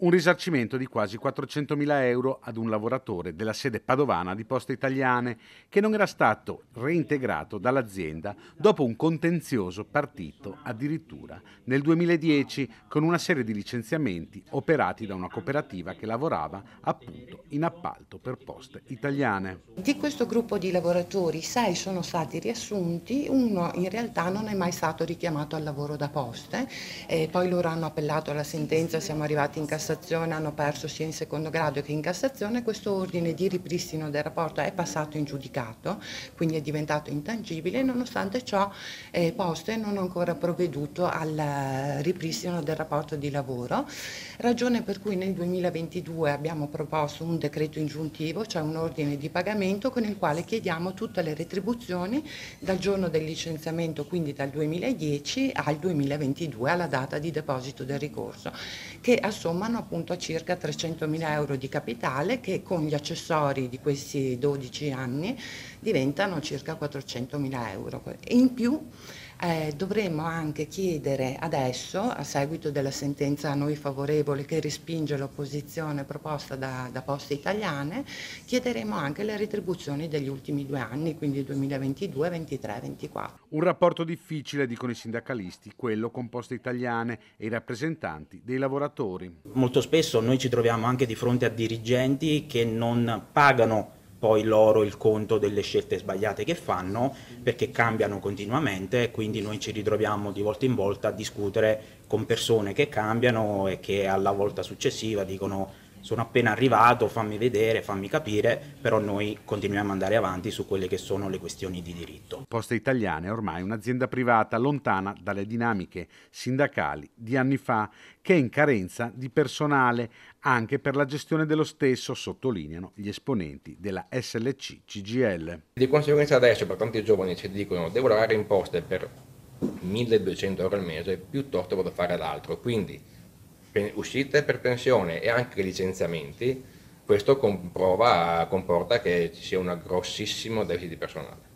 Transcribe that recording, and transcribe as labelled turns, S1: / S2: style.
S1: un risarcimento di quasi 400.000 euro ad un lavoratore della sede padovana di Poste Italiane che non era stato reintegrato dall'azienda dopo un contenzioso partito addirittura nel 2010 con una serie di licenziamenti operati da una cooperativa che lavorava appunto in appalto per Poste Italiane.
S2: Di questo gruppo di lavoratori sei sono stati riassunti, uno in realtà non è mai stato richiamato al lavoro da Poste, eh, poi loro hanno appellato alla sentenza, siamo arrivati in Cassazione Cassazione hanno perso sia in secondo grado che in Cassazione, questo ordine di ripristino del rapporto è passato in giudicato, quindi è diventato intangibile, nonostante ciò eh, Poste non ha ancora provveduto al eh, ripristino del rapporto di lavoro, ragione per cui nel 2022 abbiamo proposto un decreto ingiuntivo, cioè un ordine di pagamento con il quale chiediamo tutte le retribuzioni dal giorno del licenziamento, quindi dal 2010 al 2022, alla data di deposito del ricorso, che assommano appunto a circa 300.000 euro di capitale che con gli accessori di questi 12 anni diventano circa 400.000 euro. In più eh, dovremmo anche chiedere adesso, a seguito della sentenza a noi favorevole che respinge l'opposizione proposta da, da Poste Italiane, chiederemo anche le retribuzioni degli ultimi due anni, quindi 2022, 2023, 2024. Un rapporto
S1: difficile, dicono i sindacalisti, quello con Poste Italiane e i rappresentanti dei lavoratori.
S3: Molto spesso noi ci troviamo anche di fronte a dirigenti che non pagano poi loro il conto delle scelte sbagliate che fanno perché cambiano continuamente e quindi noi ci ritroviamo di volta in volta a discutere con persone che cambiano e che alla volta successiva dicono sono appena arrivato, fammi vedere, fammi capire, però noi continuiamo ad andare avanti su quelle che sono le questioni di diritto. Poste Italiane è ormai un'azienda
S1: privata lontana dalle dinamiche sindacali di anni fa che è in carenza di personale anche per la gestione dello stesso, sottolineano gli esponenti della SLC CGL. Di conseguenza adesso per tanti giovani ci dicono devo lavorare in poste per 1200 euro al mese piuttosto vado a fare l'altro, quindi uscite per pensione e anche licenziamenti, questo comporta che ci sia un grossissimo deficit di personale.